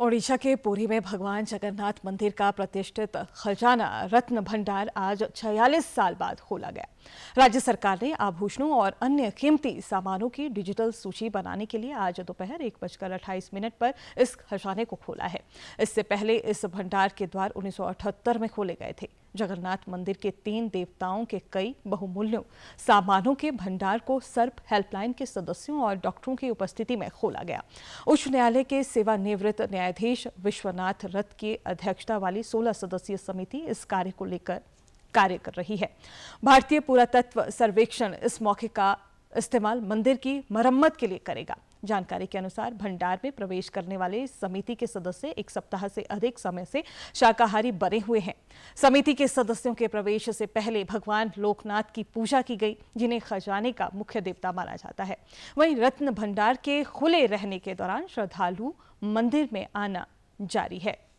ओडिशा के पुरी में भगवान जगन्नाथ मंदिर का प्रतिष्ठित खजाना रत्न भंडार आज 46 साल बाद खोला गया राज्य सरकार ने आभूषणों और अन्य कीमती सामानों की डिजिटल सूची बनाने के लिए आज दोपहर एक बजकर अट्ठाईस मिनट पर इस खजाने को खोला है इससे पहले इस भंडार के द्वार 1978 में खोले गए थे जगन्नाथ मंदिर के तीन देवताओं के कई बहुमूल्यों सामानों के भंडार को सर्प हेल्पलाइन के सदस्यों और डॉक्टरों की उपस्थिति में खोला गया उच्च न्यायालय के सेवानिवृत्त न्यायाधीश विश्वनाथ रथ की अध्यक्षता वाली 16 सदस्यीय समिति इस कार्य को लेकर कार्य कर रही है भारतीय पुरातत्व सर्वेक्षण इस मौके का इस्तेमाल मंदिर की मरम्मत के लिए करेगा जानकारी के अनुसार भंडार में प्रवेश करने वाले समिति के सदस्य एक सप्ताह से अधिक समय से शाकाहारी बने हुए हैं समिति के सदस्यों के प्रवेश से पहले भगवान लोकनाथ की पूजा की गई जिन्हें खजाने का मुख्य देवता माना जाता है वहीं रत्न भंडार के खुले रहने के दौरान श्रद्धालु मंदिर में आना जारी है